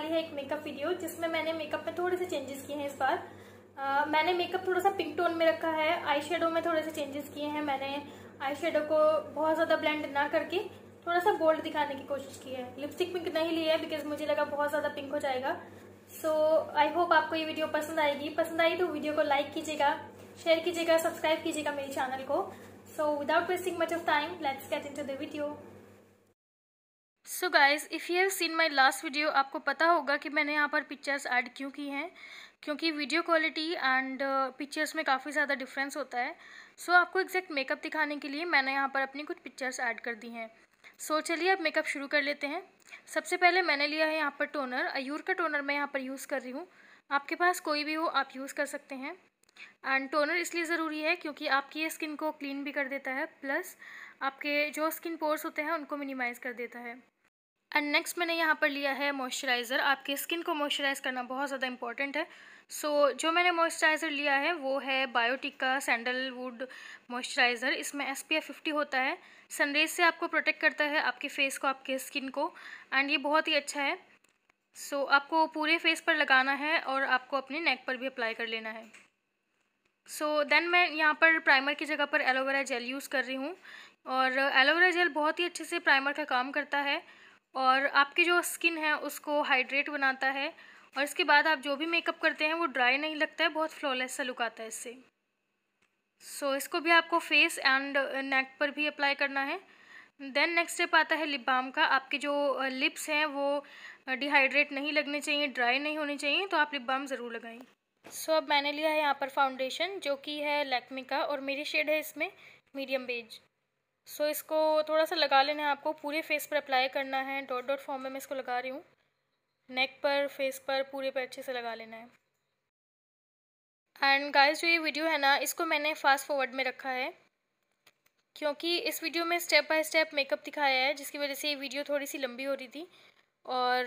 वाली है एक मेकअप वीडियो जिसमें मैंने मेकअप में थोड़े से चेंजेस किए हैं इस बार आ, मैंने मेकअप थोड़ा सा पिंक टोन में रखा है आई शेडो में थोड़े से चेंजेस किए हैं मैंने आई शेडो को बहुत ज़्यादा ब्लेंड ना करके थोड़ा सा बोल्ड दिखाने की कोशिश की है लिपस्टिक पिंक नहीं लिया है बिकॉज मुझे लगा बहुत ज़्यादा पिंक हो जाएगा सो आई होप आपको ये वीडियो पसंद आएगी पसंद आई तो वीडियो को लाइक कीजिएगा शेयर कीजिएगा सब्सक्राइब कीजिएगा मेरे चैनल को so without wasting much of time let's get into the video so guys if you have seen my last video आपको पता होगा कि मैंने यहाँ पर पिक्चर्स ऐड क्यों की हैं क्योंकि वीडियो क्वालिटी एंड पिक्चर्स में काफ़ी ज़्यादा डिफरेंस होता है सो so, आपको एग्जैक्ट मेकअप दिखाने के लिए मैंने यहाँ पर अपनी कुछ पिक्चर्स ऐड कर दी हैं सो so, चलिए अब मेकअप शुरू कर लेते हैं सबसे पहले मैंने लिया है यहाँ पर टोनर अयूर का टोनर मैं यहाँ पर यूज़ कर रही हूँ आपके पास कोई भी हो आप यूज़ कर सकते हैं एंड टोनर इसलिए ज़रूरी है क्योंकि आपकी स्किन को क्लीन भी कर देता है प्लस आपके जो स्किन पोर्स होते हैं उनको मिनिमाइज़ कर देता है एंड नेक्स्ट मैंने यहाँ पर लिया है मॉइस्चराइज़र आपके स्किन को मॉइस्चराइज़ करना बहुत ज़्यादा इंपॉर्टेंट है सो so, जो मैंने मॉइस्चराइज़र लिया है वो है बायोटिक का सैंडलवुड मॉइस्चराइज़र इसमें एस पी फिफ्टी होता है सनरेज से आपको प्रोटेक्ट करता है आपके फेस को आपके स्किन को एंड ये बहुत ही अच्छा है सो so, आपको पूरे फेस पर लगाना है और आपको अपने नेक पर भी अप्लाई कर लेना है सो so, देन मैं यहाँ पर प्राइमर की जगह पर एलोवेरा जेल यूज़ कर रही हूँ और एलोवेरा जेल बहुत ही अच्छे से प्राइमर का काम करता है और आपकी जो स्किन है उसको हाइड्रेट बनाता है और इसके बाद आप जो भी मेकअप करते हैं वो ड्राई नहीं लगता है बहुत फ्लॉलेस सा लुक आता है इससे सो so, इसको भी आपको फेस एंड नेक पर भी अप्लाई करना है देन नेक्स्ट स्टेप आता है लिप बाम का आपके जो लिप्स हैं वो डिहाइड्रेट नहीं लगने चाहिए ड्राई नहीं होने चाहिए तो आप लिप बाम ज़रूर लगाएं सो so, अब मैंने लिया है यहाँ पर फाउंडेशन जो कि है लैकमे का और मेरी शेड है इसमें मीडियम बेज सो so, इसको थोड़ा सा लगा लेना है आपको पूरे फेस पर अप्लाई करना है डॉट डॉट फॉर्म में मैं इसको लगा रही हूँ नेक पर फेस पर पूरे पर अच्छे से लगा लेना है एंड गाइस जो ये वीडियो है ना इसको मैंने फास्ट फॉरवर्ड में रखा है क्योंकि इस वीडियो में स्टेप बाय स्टेप मेकअप दिखाया है जिसकी वजह से ये वीडियो थोड़ी सी लंबी हो रही थी और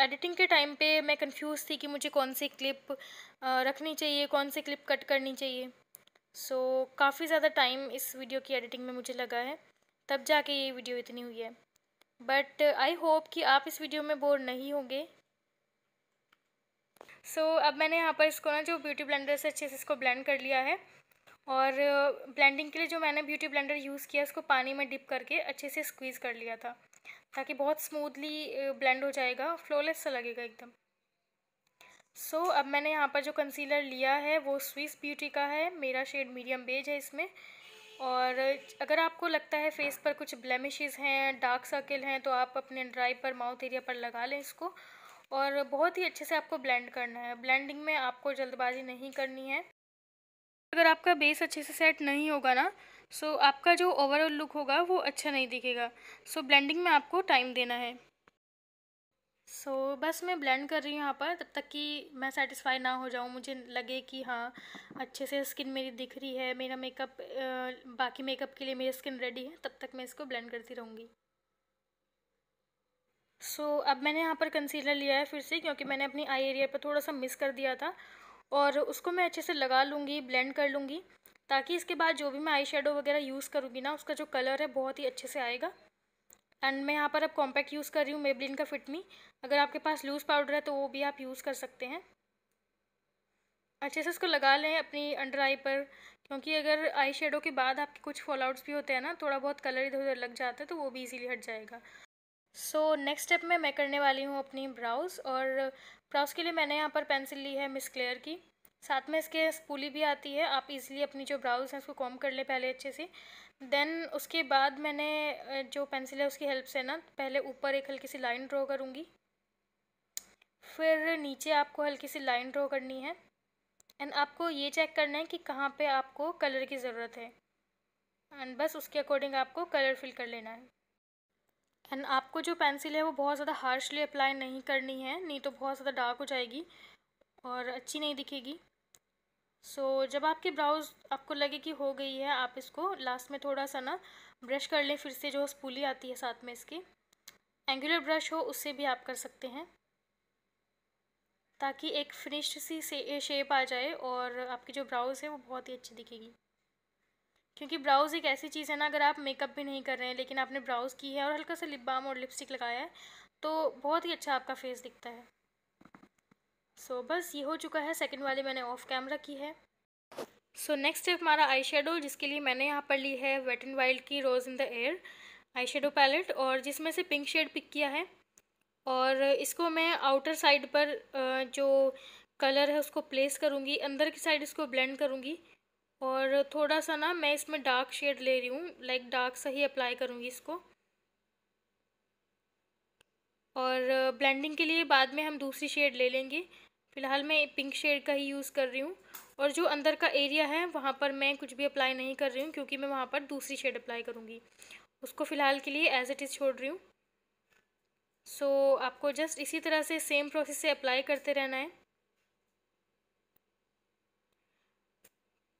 एडिटिंग uh, के टाइम पे मैं कंफ्यूज थी कि मुझे कौन सी क्लिप uh, रखनी चाहिए कौन सी क्लिप कट करनी चाहिए सो so, काफ़ी ज़्यादा टाइम इस वीडियो की एडिटिंग में मुझे लगा है तब जाके ये वीडियो इतनी हुई है बट आई होप कि आप इस वीडियो में बोर नहीं होंगे सो so, अब मैंने यहाँ पर इसको ना जो ब्यूटी ब्लेंडर से अच्छे से इसको ब्लेंड कर लिया है और ब्लेंडिंग के लिए जो मैंने ब्यूटी ब्लेंडर यूज़ किया उसको पानी में डिप करके अच्छे से स्क्वीज़ कर लिया था ताकि बहुत स्मूथली ब्लेंड हो जाएगा फ्लोलेस सा लगेगा एकदम सो so, अब मैंने यहाँ पर जो कंसीलर लिया है वो स्विस ब्यूटी का है मेरा शेड मीडियम बेज है इसमें और अगर आपको लगता है फेस पर कुछ ब्लेमिशेस हैं डार्क सर्किल हैं तो आप अपने ड्राई पर माउथ एरिया पर लगा लें इसको और बहुत ही अच्छे से आपको ब्लेंड करना है ब्लेंडिंग में आपको जल्दबाजी नहीं करनी है अगर आपका बेस अच्छे से सेट नहीं होगा ना सो आपका जो ओवरऑल लुक होगा वो अच्छा नहीं दिखेगा सो ब्लेंडिंग में आपको टाइम देना है सो so, बस मैं ब्लेंड कर रही हूँ यहाँ पर तब तक कि मैं सेटिस्फाई ना हो जाऊँ मुझे लगे कि हाँ अच्छे से स्किन मेरी दिख रही है मेरा मेकअप बाकी मेकअप के लिए मेरी स्किन रेडी है तब तक मैं इसको ब्लेंड करती रहूँगी सो so, अब मैंने यहाँ पर कंसीलर लिया है फिर से क्योंकि मैंने अपनी आई एरिया पर थोड़ा सा मिस कर दिया था और उसको मैं अच्छे से लगा लूँगी ब्लेंड कर लूँगी ताकि इसके बाद जो भी मैं आई वगैरह यूज़ करूँगी ना उसका जो कलर है बहुत ही अच्छे से आएगा एंड मैं यहाँ पर अब कॉम्पैक्ट यूज़ कर रही हूँ मेबलिन का फिटमी अगर आपके पास लूज़ पाउडर है तो वो भी आप यूज़ कर सकते हैं अच्छे से इसको लगा लें अपनी अंडर आई पर क्योंकि अगर आई शेडो के बाद आपके कुछ आउट्स भी होते हैं ना थोड़ा बहुत कलर इधर उधर लग जाता है तो वो भी इजीली हट जाएगा सो नेक्स्ट स्टेप में मैं करने वाली हूँ अपनी ब्राउज और ब्राउज के लिए मैंने यहाँ पर पेंसिल ली है मिस क्लेयर की साथ में इसके स्पूली भी आती है आप इजीली अपनी जो ब्राउज है उसको कॉम कर लें पहले अच्छे से देन उसके बाद मैंने जो पेंसिल है उसकी हेल्प से ना पहले ऊपर एक हल्की सी लाइन ड्रॉ करूँगी फिर नीचे आपको हल्की सी लाइन ड्रॉ करनी है एंड आपको ये चेक करना है कि कहाँ पे आपको कलर की ज़रूरत है एंड बस उसके अकॉर्डिंग आपको कलर फिल कर लेना है एंड आपको जो पेंसिल है वो बहुत ज़्यादा हार्शली अप्लाई नहीं करनी है नहीं तो बहुत ज़्यादा डार्क हो जाएगी और अच्छी नहीं दिखेगी सो so, जब आपकी ब्राउज आपको लगे कि हो गई है आप इसको लास्ट में थोड़ा सा ना ब्रश कर लें फिर से जो स्पूली आती है साथ में इसकी एंगुलर ब्रश हो उससे भी आप कर सकते हैं ताकि एक फिनिश्ड सी से शेप आ जाए और आपकी जो ब्राउज़ है वो बहुत ही अच्छी दिखेगी क्योंकि ब्राउज़ एक ऐसी चीज़ है ना अगर आप मेकअप भी नहीं कर रहे हैं लेकिन आपने ब्राउज़ की है और हल्का सा लिप बाम और लिपस्टिक लगाया है तो बहुत ही अच्छा आपका फेस दिखता है सो so, बस ये हो चुका है सेकंड वाले मैंने ऑफ कैमरा की है सो नेक्स्ट है हमारा आई शेडो जिसके लिए मैंने यहाँ पर ली है वेट एंड वाइल्ड की rose in the air eyeshadow palette और जिसमें से पिंक शेड पिक किया है और इसको मैं आउटर साइड पर जो कलर है उसको प्लेस करूँगी अंदर की साइड इसको ब्लेंड करूँगी और थोड़ा सा ना मैं इसमें डार्क शेड ले रही हूँ लाइक डार्क सा ही अप्लाई करूँगी इसको और ब्लेंडिंग के लिए बाद में हम दूसरी शेड ले लेंगे फ़िलहाल मैं पिंक शेड का ही यूज़ कर रही हूँ और जो अंदर का एरिया है वहाँ पर मैं कुछ भी अप्लाई नहीं कर रही हूँ क्योंकि मैं वहाँ पर दूसरी शेड अप्लाई करूँगी उसको फ़िलहाल के लिए एज़ इट इज़ छोड़ रही हूँ सो so, आपको जस्ट इसी तरह से सेम प्रोसेस से अप्लाई करते रहना है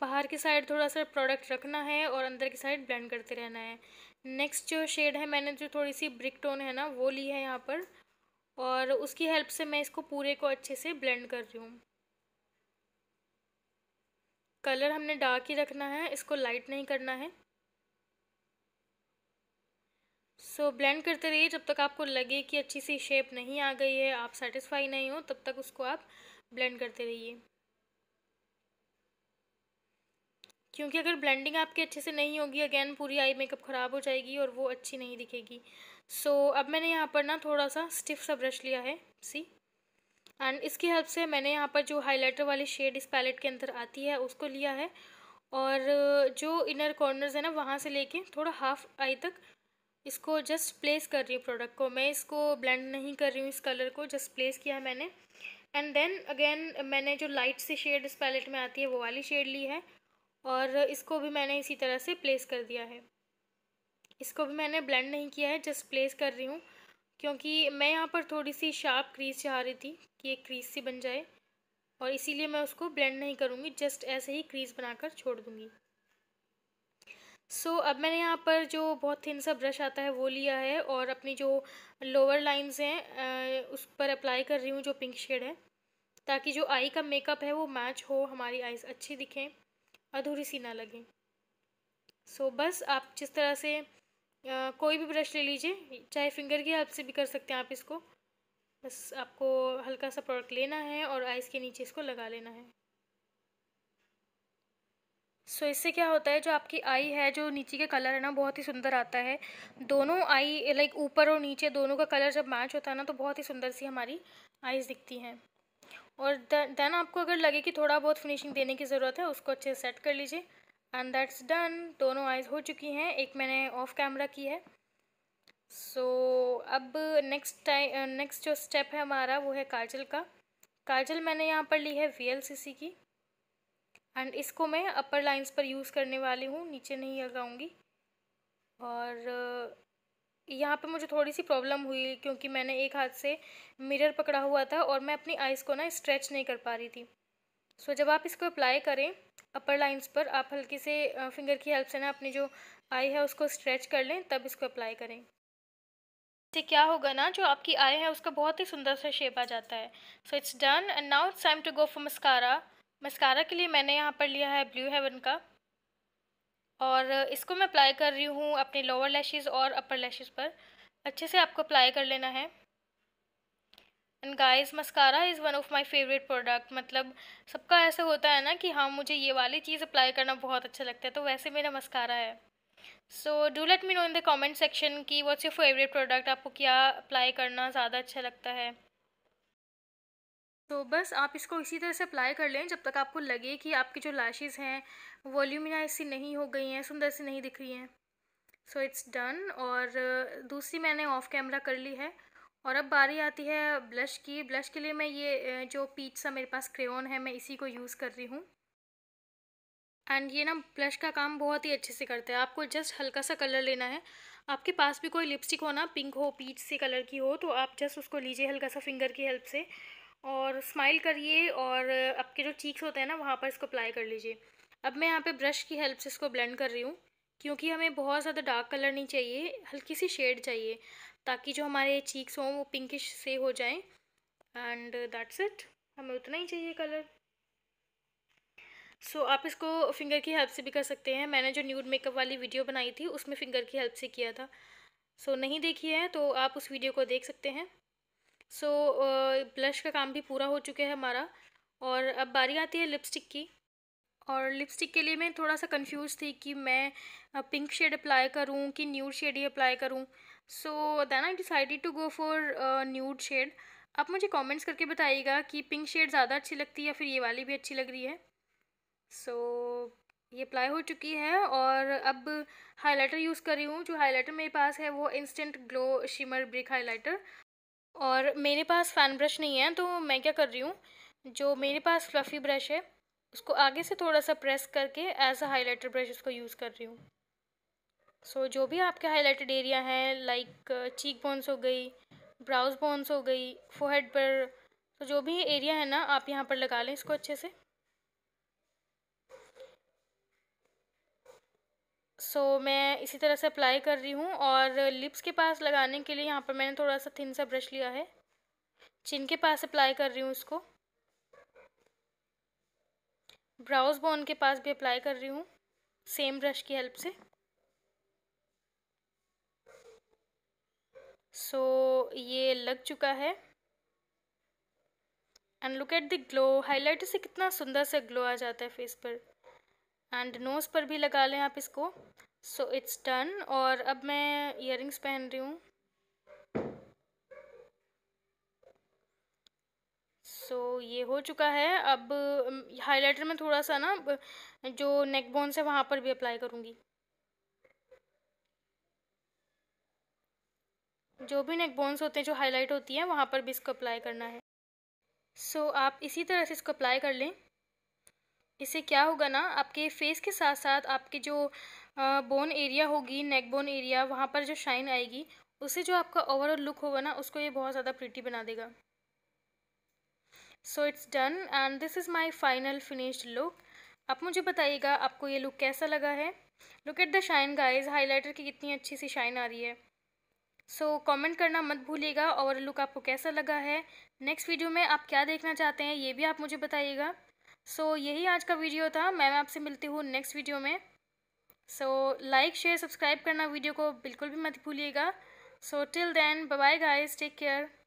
बाहर की साइड थोड़ा सा प्रोडक्ट रखना है और अंदर की साइड ब्लेंड करते रहना है नेक्स्ट जो शेड है मैंने जो थोड़ी सी ब्रिक टोन है ना वो ली है यहाँ पर और उसकी हेल्प से मैं इसको पूरे को अच्छे से ब्लेंड कर रही हूँ कलर हमने डार्क ही रखना है इसको लाइट नहीं करना है सो so, ब्लेंड करते रहिए जब तक आपको लगे कि अच्छी सी शेप नहीं आ गई है आप सेटिस्फाई नहीं हो तब तक उसको आप ब्लेंड करते रहिए क्योंकि अगर ब्लेंडिंग आपकी अच्छे से नहीं होगी अगेन पूरी आई मेकअप ख़राब हो जाएगी और वो अच्छी नहीं दिखेगी सो so, अब मैंने यहाँ पर ना थोड़ा सा स्टिफ सा ब्रश लिया है सी एंड इसकी हेल्प से मैंने यहाँ पर जो हाइलाइटर वाली शेड इस पैलेट के अंदर आती है उसको लिया है और जो इनर कॉर्नर्स है ना वहाँ से लेके थोड़ा हाफ आई तक इसको जस्ट प्लेस कर रही हूँ प्रोडक्ट को मैं इसको ब्लेंड नहीं कर रही हूँ इस कलर को जस्ट प्लेस किया है मैंने एंड देन अगेन मैंने जो लाइट सी शेड इस पैलेट में आती है वो वाली शेड ली है और इसको भी मैंने इसी तरह से प्लेस कर दिया है इसको भी मैंने ब्लेंड नहीं किया है जस्ट प्लेस कर रही हूँ क्योंकि मैं यहाँ पर थोड़ी सी शार्प क्रीज चाह रही थी कि एक क्रीज सी बन जाए और इसीलिए मैं उसको ब्लेंड नहीं करूँगी जस्ट ऐसे ही क्रीज बनाकर छोड़ दूँगी सो so, अब मैंने यहाँ पर जो बहुत थिन सा ब्रश आता है वो लिया है और अपनी जो लोअर लाइन्स हैं उस पर अप्लाई कर रही हूँ जो पिंक शेड है ताकि जो आई का मेकअप है वो मैच हो हमारी आइज़ अच्छी दिखें अधूरी सी ना लगे सो so, बस आप जिस तरह से आ, कोई भी ब्रश ले लीजिए चाहे फिंगर की हेल्प से भी कर सकते हैं आप इसको बस आपको हल्का सा प्रोडक्ट लेना है और आइस के नीचे इसको लगा लेना है सो so, इससे क्या होता है जो आपकी आई है जो नीचे का कलर है ना बहुत ही सुंदर आता है दोनों आई लाइक ऊपर और नीचे दोनों का कलर जब मैच होता है ना तो बहुत ही सुंदर सी हमारी आइज़ दिखती हैं और देन आपको अगर लगे कि थोड़ा बहुत फिनिशिंग देने की ज़रूरत है उसको अच्छे से सेट कर लीजिए एंड दैट्स डन दोनों आइज़ हो चुकी हैं एक मैंने ऑफ कैमरा की है सो so, अब नेक्स्ट टाइम नेक्स्ट जो स्टेप है हमारा वो है काजल का काजल मैंने यहाँ पर ली है वी की एंड इसको मैं अपर लाइंस पर यूज़ करने वाली हूँ नीचे नहीं लगाऊंगी और यहाँ पे मुझे थोड़ी सी प्रॉब्लम हुई क्योंकि मैंने एक हाथ से मिरर पकड़ा हुआ था और मैं अपनी आइज़ को ना स्ट्रेच नहीं कर पा रही थी सो जब आप इसको अप्लाई करें अपर लाइंस पर आप हल्के से फिंगर की हेल्प से ना अपनी जो आई है उसको स्ट्रेच कर लें तब इसको अप्लाई करें इससे क्या होगा ना जो आपकी आई है उसका बहुत ही सुंदर सा शेप आ जाता है so it's done and now it's time to go for mascara mascara के लिए मैंने यहाँ पर लिया है ब्लू हेवन का और इसको मैं अप्लाई कर रही हूँ अपने लोअर लैशेस और अपर लैशेस पर अच्छे से आपको अप्लाई कर लेना है and guys mascara is one of my favourite product मतलब सबका ऐसे होता है ना कि हाँ मुझे ये वाली चीज़ अप्लाई करना बहुत अच्छा लगता है तो वैसे मेरा मस्कारा है so do let me know in the comment section कि वॉट्स योर फेवरेट प्रोडक्ट आपको क्या अप्लाई करना ज़्यादा अच्छा लगता है तो बस आप इसको इसी तरह से अप्लाई कर लें जब तक आपको लगे कि आपकी जो लाशेज़ हैं वॉल्यूमिनाइज सी नहीं हो गई हैं सुंदर सी नहीं दिख रही हैं सो इट्स डन और दूसरी मैंने ऑफ कैमरा कर ली है और अब बारी आती है ब्लश की ब्लश के लिए मैं ये जो पीच सा मेरे पास क्रेन है मैं इसी को यूज़ कर रही हूँ एंड ये ना ब्लश का काम बहुत ही अच्छे से करता है आपको जस्ट हल्का सा कलर लेना है आपके पास भी कोई लिपस्टिक हो ना पिंक हो पीच से कलर की हो तो आप जस्ट उसको लीजिए हल्का सा फिंगर की हेल्प से और स्माइल करिए और आपके जो चीक्स होते हैं ना वहाँ पर इसको अप्लाई कर लीजिए अब मैं यहाँ पे ब्रश की हेल्प से इसको ब्लेंड कर रही हूँ क्योंकि हमें बहुत ज़्यादा डार्क कलर नहीं चाहिए हल्की सी शेड चाहिए ताकि जो हमारे चीक्स हों वो पिंकिश से हो जाएं एंड दैट्स इट हमें उतना ही चाहिए कलर सो so, आप इसको फिंगर की हेल्प से भी कर सकते हैं मैंने जो न्यूड मेकअप वाली वीडियो बनाई थी उसमें फिंगर की हेल्प से किया था सो so, नहीं देखी है तो आप उस वीडियो को देख सकते हैं सो so, ब्लश का काम भी पूरा हो चुका है हमारा और अब बारी आती है लिपस्टिक की और लिपस्टिक के लिए मैं थोड़ा सा कंफ्यूज थी कि मैं पिंक शेड अप्लाई करूं कि न्यूड शेड ही अप्लाई करूं so then I decided to go for nude shade आप मुझे कमेंट्स करके बताइएगा कि पिंक शेड ज़्यादा अच्छी लगती है या फिर ये वाली भी अच्छी लग रही है सो so, ये अप्लाई हो चुकी है और अब हाईलाइटर यूज़ कर रही हूँ जो हाईलाइटर मेरे पास है वो instant glow shimmer brick highlighter और मेरे पास फ़ैन ब्रश नहीं है तो मैं क्या कर रही हूँ जो मेरे पास फ्लफ़ी ब्रश है उसको आगे से थोड़ा सा प्रेस करके एज अ हाईलाइटर ब्रश उसको यूज़ कर रही हूँ सो so, जो भी आपके हाईलाइटेड एरिया हैं लाइक चीक बोन्स हो गई ब्राउज बोन्स हो गई फोहेड पर तो जो भी एरिया है ना आप यहाँ पर लगा लें इसको अच्छे से सो so, मैं इसी तरह से अप्लाई कर रही हूँ और लिप्स के पास लगाने के लिए यहाँ पर मैंने थोड़ा सा थिन सा ब्रश लिया है चिन के पास अप्लाई कर रही हूँ इसको ब्राउज बोन के पास भी अप्लाई कर रही हूँ सेम ब्रश की हेल्प से सो so, ये लग चुका है and look at the glow highlighter से कितना सुंदर सा ग्लो आ जाता है फेस पर एंड नोज़ पर भी लगा लें आप इसको सो इट्स डन और अब मैं इयर पहन रही हूँ सो so, ये हो चुका है अब हाइलाइटर में थोड़ा सा ना जो नेक बोन्स है वहाँ पर भी अप्लाई करूँगी जो भी नेक बोन्स होते हैं जो हाईलाइट होती हैं वहाँ पर भी इसको अप्लाई करना है सो so, आप इसी तरह से इसको अप्लाई कर लें इससे क्या होगा ना आपके फेस के साथ साथ आपके जो बोन एरिया होगी नेक बोन एरिया वहाँ पर जो शाइन आएगी उससे जो आपका ओवरऑल लुक होगा ना उसको ये बहुत ज़्यादा प्रिटी बना देगा so it's done and this is my final finished look आप मुझे बताइएगा आपको ये लुक कैसा लगा है look at the shine guys highlighter की कितनी अच्छी सी शाइन आ रही है सो so, कमेंट करना मत भूलिएगा और लुक आपको कैसा लगा है नेक्स्ट वीडियो में आप क्या देखना चाहते हैं ये भी आप मुझे बताइएगा सो so, यही आज का वीडियो था मैं आपसे मिलती हूँ नेक्स्ट वीडियो में सो लाइक शेयर सब्सक्राइब करना वीडियो को बिल्कुल भी मत भूलिएगा so till then bye guys take care